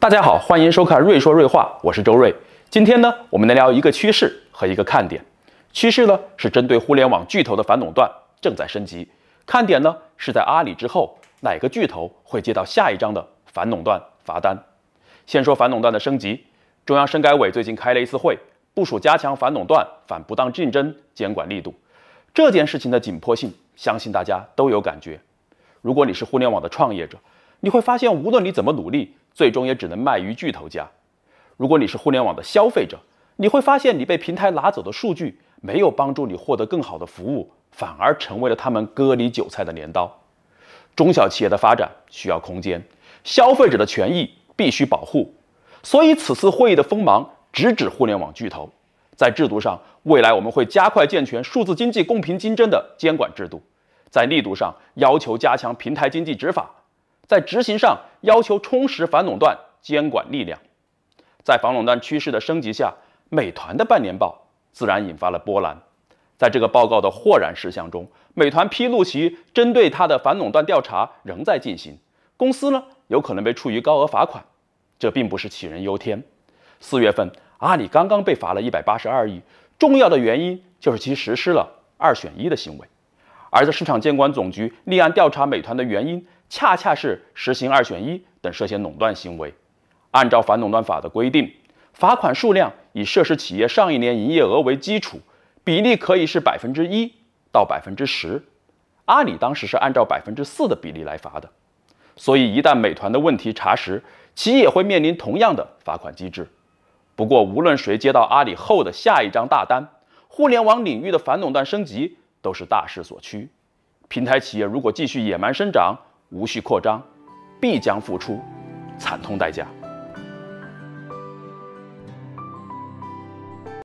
大家好，欢迎收看《瑞说瑞话》，我是周瑞。今天呢，我们来聊一个趋势和一个看点。趋势呢是针对互联网巨头的反垄断正在升级；看点呢是在阿里之后，哪个巨头会接到下一张的反垄断罚单？先说反垄断的升级，中央深改委最近开了一次会，部署加强反垄断、反不当竞争监管力度。这件事情的紧迫性，相信大家都有感觉。如果你是互联网的创业者，你会发现无论你怎么努力。最终也只能卖于巨头家。如果你是互联网的消费者，你会发现你被平台拿走的数据没有帮助你获得更好的服务，反而成为了他们割你韭菜的镰刀。中小企业的发展需要空间，消费者的权益必须保护。所以此次会议的锋芒直指互联网巨头。在制度上，未来我们会加快健全数字经济公平竞争的监管制度；在力度上，要求加强平台经济执法。在执行上要求充实反垄断监管力量。在反垄断趋势的升级下，美团的半年报自然引发了波澜。在这个报告的豁然事项中，美团披露其针对它的反垄断调查仍在进行，公司呢有可能被处于高额罚款。这并不是杞人忧天。四月份，阿里刚刚被罚了一百八十二亿，重要的原因就是其实施了二选一的行为。而在市场监管总局立案调查美团的原因。恰恰是实行二选一等涉嫌垄断行为。按照反垄断法的规定，罚款数量以涉事企业上一年营业额为基础，比例可以是百分之一到百分之十。阿里当时是按照百分之四的比例来罚的。所以一旦美团的问题查实，其也会面临同样的罚款机制。不过，无论谁接到阿里后的下一张大单，互联网领域的反垄断升级都是大势所趋。平台企业如果继续野蛮生长，无序扩张，必将付出惨痛代价。